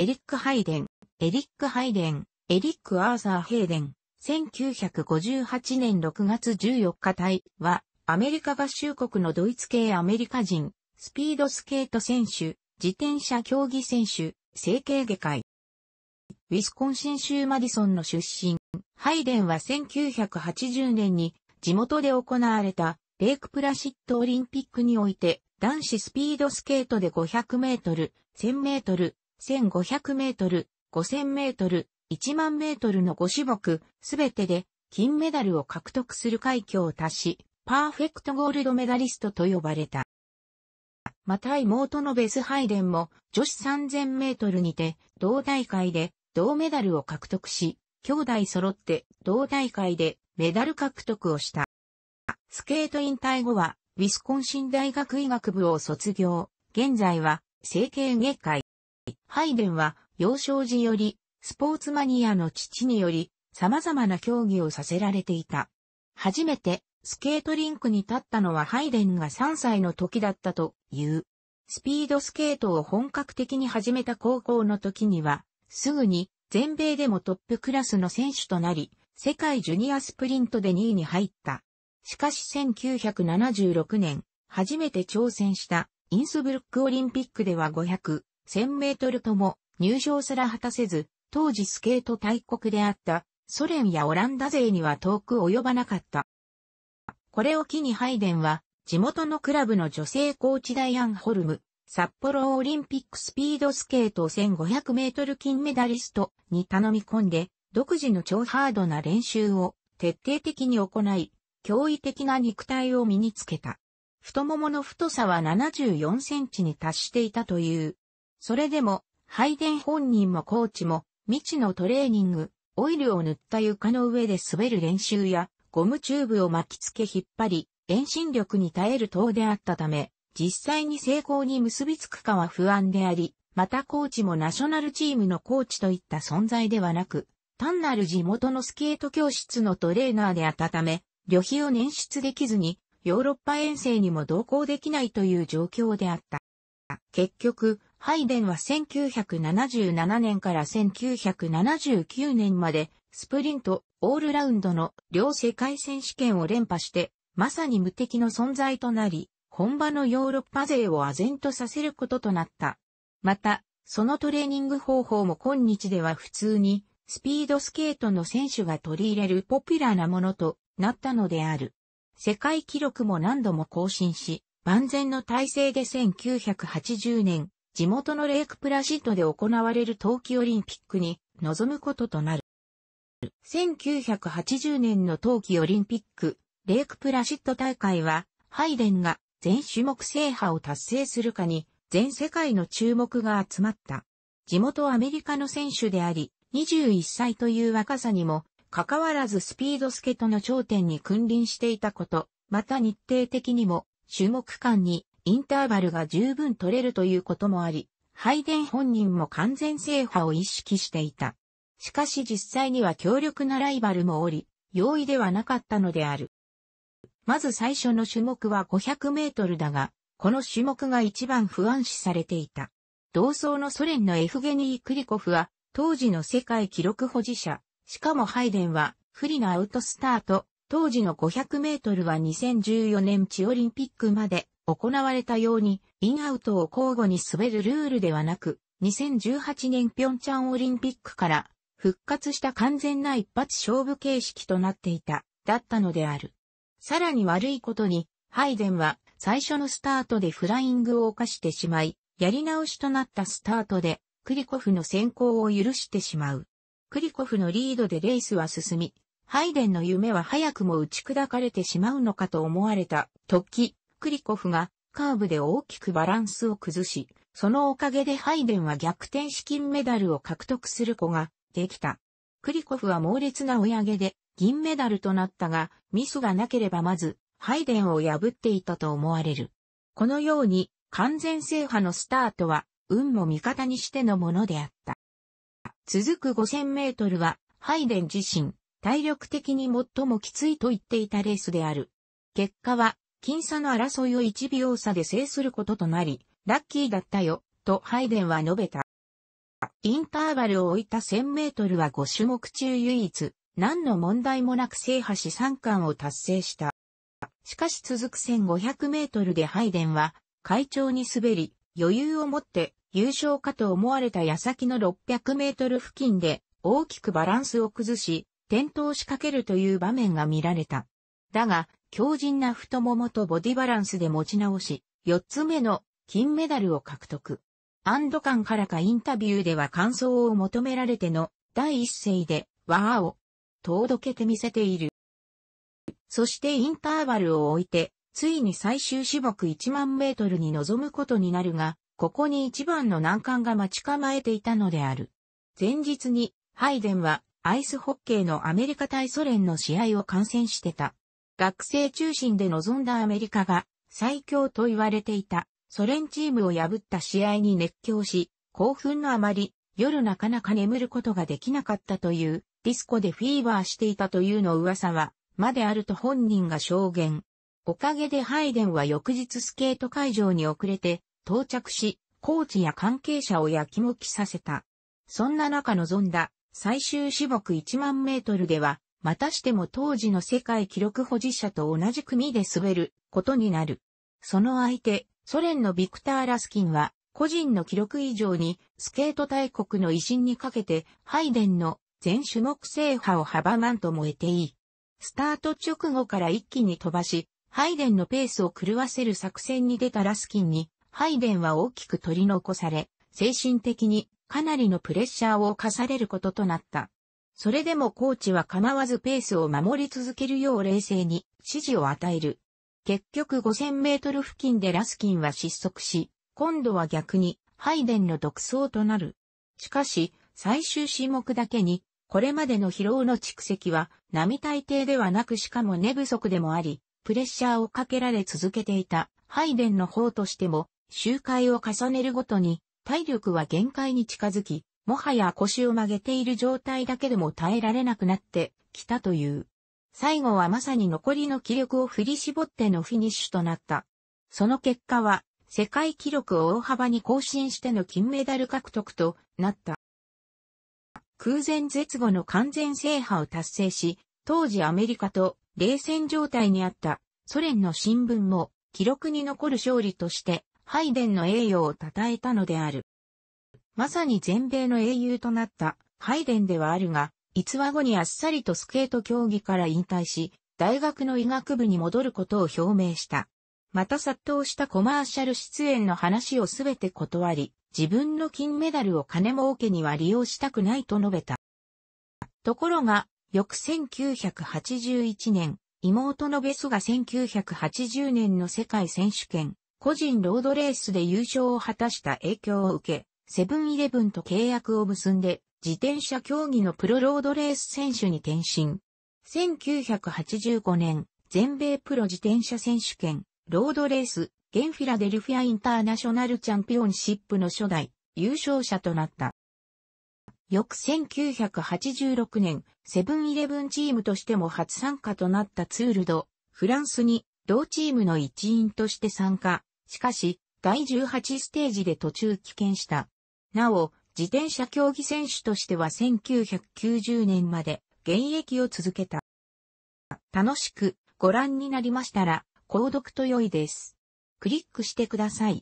エリック・ハイデン、エリック・ハイデン、エリック・アーサー・ヘイデン、1958年6月14日隊は、アメリカ合衆国のドイツ系アメリカ人、スピードスケート選手、自転車競技選手、整形外科医。ウィスコンシン州マディソンの出身、ハイデンは1980年に地元で行われたレイクプラシットオリンピックにおいて男子スピードスケートで500メートル、1000メートル、1500メートル、5000メートル、1万メートルの5種目、すべてで金メダルを獲得する快挙を達し、パーフェクトゴールドメダリストと呼ばれた。また妹のベスハイデンも女子3000メートルにて同大会で銅メダルを獲得し、兄弟揃って同大会でメダル獲得をした。スケート引退後はウィスコンシン大学医学部を卒業。現在は整形外科医。ハイデンは幼少時よりスポーツマニアの父により様々な競技をさせられていた。初めてスケートリンクに立ったのはハイデンが3歳の時だったという。スピードスケートを本格的に始めた高校の時には、すぐに全米でもトップクラスの選手となり、世界ジュニアスプリントで2位に入った。しかし1976年、初めて挑戦したインスブルックオリンピックでは500、1000メートルとも入賞すら果たせず、当時スケート大国であったソ連やオランダ勢には遠く及ばなかった。これを機にハイデンは地元のクラブの女性コーチダイアン・ホルム、札幌オリンピックスピードスケート1500メートル金メダリストに頼み込んで、独自の超ハードな練習を徹底的に行い、驚異的な肉体を身につけた。太ももの太さは74センチに達していたという、それでも、ハイデン本人もコーチも、未知のトレーニング、オイルを塗った床の上で滑る練習や、ゴムチューブを巻きつけ引っ張り、遠心力に耐える塔であったため、実際に成功に結びつくかは不安であり、またコーチもナショナルチームのコーチといった存在ではなく、単なる地元のスケート教室のトレーナーであったため、旅費を捻出できずに、ヨーロッパ遠征にも同行できないという状況であった。結局、ハイデンは1977年から1979年まで、スプリント、オールラウンドの両世界選手権を連覇して、まさに無敵の存在となり、本場のヨーロッパ勢を唖然とさせることとなった。また、そのトレーニング方法も今日では普通に、スピードスケートの選手が取り入れるポピュラーなものとなったのである。世界記録も何度も更新し、万全の体制で1980年、地元のレイクプラシッドで行われる冬季オリンピックに臨むこととなる。1980年の冬季オリンピック、レイクプラシッド大会は、ハイデンが全種目制覇を達成するかに、全世界の注目が集まった。地元アメリカの選手であり、21歳という若さにも、かかわらずスピードスケートの頂点に君臨していたこと、また日程的にも、種目間にインターバルが十分取れるということもあり、ハイデン本人も完全制覇を意識していた。しかし実際には強力なライバルもおり、容易ではなかったのである。まず最初の種目は500メートルだが、この種目が一番不安視されていた。同窓のソ連のエフゲニー・クリコフは、当時の世界記録保持者、しかもハイデンは、不利なアウトスタート、当時の500メートルは2014年チオリンピックまで行われたように、インアウトを交互に滑るルールではなく、2018年ピョンチャンオリンピックから復活した完全な一発勝負形式となっていた、だったのである。さらに悪いことに、ハイデンは最初のスタートでフライングを犯してしまい、やり直しとなったスタートで、クリコフの先行を許してしまう。クリコフのリードでレースは進み、ハイデンの夢は早くも打ち砕かれてしまうのかと思われた時、クリコフがカーブで大きくバランスを崩し、そのおかげでハイデンは逆転資金メダルを獲得する子ができた。クリコフは猛烈な追い上げで銀メダルとなったが、ミスがなければまず、ハイデンを破っていたと思われる。このように、完全制覇のスタートは、運も味方にしてのものであった。続く5000メートルは、ハイデン自身、体力的に最もきついと言っていたレースである。結果は、僅差の争いを1秒差で制することとなり、ラッキーだったよ、とハイデンは述べた。インターバルを置いた1000メートルは5種目中唯一、何の問題もなく制覇し3冠を達成した。しかし続く1500メートルでハイデンは、快調に滑り、余裕を持って優勝かと思われた矢先の600メートル付近で、大きくバランスを崩し、転倒しかけるという場面が見られた。だが、強靭な太ももとボディバランスで持ち直し、4つ目の金メダルを獲得。安堵感からかインタビューでは感想を求められての第一声で、わーを、遠どけてみせている。そしてインターバルを置いて、ついに最終種目1万メートルに臨むことになるが、ここに一番の難関が待ち構えていたのである。前日に、ハイデンはアイスホッケーのアメリカ対ソ連の試合を観戦してた。学生中心で臨んだアメリカが最強と言われていたソ連チームを破った試合に熱狂し、興奮のあまり夜なかなか眠ることができなかったというディスコでフィーバーしていたというの噂はまであると本人が証言。おかげでハイデンは翌日スケート会場に遅れて到着し、コーチや関係者をやきもきさせた。そんな中望んだ最終種目1万メートルではまたしても当時の世界記録保持者と同じ組で滑ることになる。その相手、ソ連のビクター・ラスキンは、個人の記録以上に、スケート大国の威信にかけて、ハイデンの全種目制覇を阻まんともえていい。スタート直後から一気に飛ばし、ハイデンのペースを狂わせる作戦に出たラスキンに、ハイデンは大きく取り残され、精神的にかなりのプレッシャーを課されることとなった。それでもコーチは構わずペースを守り続けるよう冷静に指示を与える。結局5000メートル付近でラスキンは失速し、今度は逆にハイデンの独走となる。しかし、最終種目だけに、これまでの疲労の蓄積は並大抵ではなくしかも寝不足でもあり、プレッシャーをかけられ続けていたハイデンの方としても、周回を重ねるごとに体力は限界に近づき、もはや腰を曲げている状態だけでも耐えられなくなってきたという。最後はまさに残りの気力を振り絞ってのフィニッシュとなった。その結果は、世界記録を大幅に更新しての金メダル獲得となった。空前絶後の完全制覇を達成し、当時アメリカと冷戦状態にあったソ連の新聞も記録に残る勝利としてハイデンの栄誉を称えたのである。まさに全米の英雄となったハイデンではあるが、逸話後にあっさりとスケート競技から引退し、大学の医学部に戻ることを表明した。また殺到したコマーシャル出演の話をすべて断り、自分の金メダルを金儲けには利用したくないと述べた。ところが、翌1981年、妹のベスが1980年の世界選手権、個人ロードレースで優勝を果たした影響を受け、セブンイレブンと契約を結んで、自転車競技のプロロードレース選手に転身。1985年、全米プロ自転車選手権、ロードレース、現フィラデルフィアインターナショナルチャンピオンシップの初代、優勝者となった。翌1986年、セブンイレブンチームとしても初参加となったツールド、フランスに同チームの一員として参加。しかし、第18ステージで途中棄権した。なお、自転車競技選手としては1990年まで現役を続けた。楽しくご覧になりましたら、購読と良いです。クリックしてください。